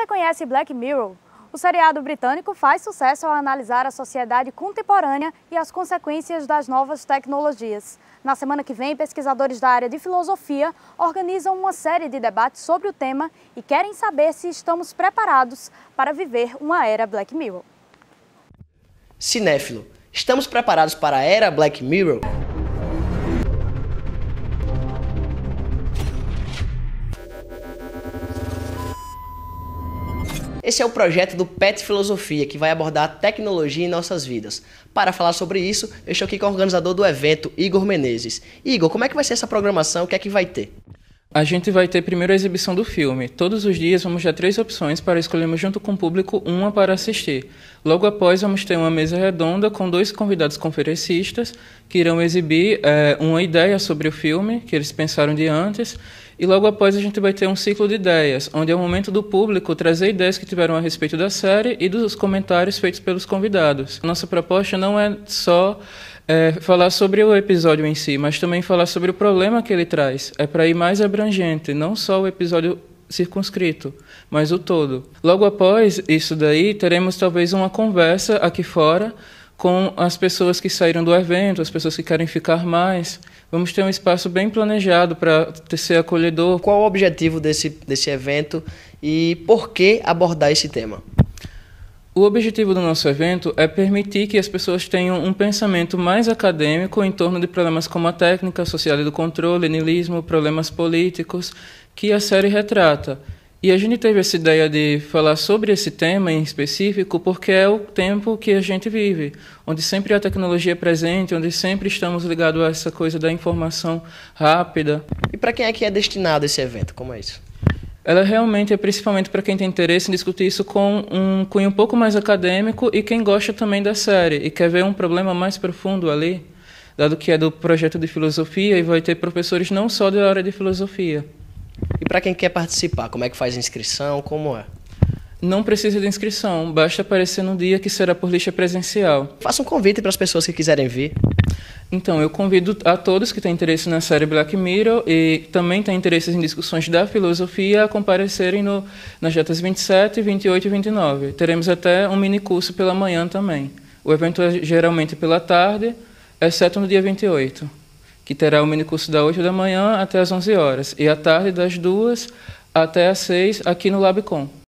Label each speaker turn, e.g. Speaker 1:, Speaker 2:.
Speaker 1: Você conhece Black Mirror? O seriado britânico faz sucesso ao analisar a sociedade contemporânea e as consequências das novas tecnologias. Na semana que vem, pesquisadores da área de filosofia organizam uma série de debates sobre o tema e querem saber se estamos preparados para viver uma era Black Mirror.
Speaker 2: Cinéfilo, estamos preparados para a era Black Mirror? Esse é o projeto do PET Filosofia, que vai abordar a tecnologia em nossas vidas. Para falar sobre isso, eu estou aqui com o organizador do evento, Igor Menezes. Igor, como é que vai ser essa programação? O que é que vai ter?
Speaker 3: A gente vai ter primeiro a exibição do filme. Todos os dias vamos dar três opções para escolhermos junto com o público uma para assistir. Logo após vamos ter uma mesa redonda com dois convidados conferencistas que irão exibir é, uma ideia sobre o filme que eles pensaram de antes e logo após a gente vai ter um ciclo de ideias, onde é o momento do público trazer ideias que tiveram a respeito da série e dos comentários feitos pelos convidados. Nossa proposta não é só é, falar sobre o episódio em si, mas também falar sobre o problema que ele traz. É para ir mais abrangente, não só o episódio circunscrito, mas o todo. Logo após isso daí, teremos talvez uma conversa aqui fora com as pessoas que saíram do evento, as pessoas que querem ficar mais. Vamos ter um espaço bem planejado para ser acolhedor. Qual o objetivo desse, desse evento e por que abordar esse tema? O objetivo do nosso evento é permitir que as pessoas tenham um pensamento mais acadêmico em torno de problemas como a técnica, a sociedade do controle, nilismo, problemas políticos, que a série retrata. E a gente teve essa ideia de falar sobre esse tema em específico porque é o tempo que a gente vive, onde sempre a tecnologia é presente, onde sempre estamos ligados a essa coisa da informação rápida. E para quem é que é destinado esse evento? Como é isso? Ela realmente é principalmente para quem tem interesse em discutir isso com um cunho um pouco mais acadêmico e quem gosta também da série e quer ver um problema mais profundo ali, dado que é do projeto de filosofia e vai ter professores não só da área de filosofia. E para quem quer participar, como é que faz a inscrição? Como é? Não precisa de inscrição, basta aparecer no dia que será por lista presencial. Faça um convite para as pessoas que quiserem vir. Então, eu convido a todos que têm interesse na série Black Mirror e também têm interesse em discussões da filosofia a comparecerem no, nas datas 27, 28 e 29. Teremos até um mini curso pela manhã também. O evento é geralmente pela tarde, exceto no dia 28 que terá o minicurso da 8 da manhã até as 11 horas e à tarde das 2 até as 6 aqui no Labcom.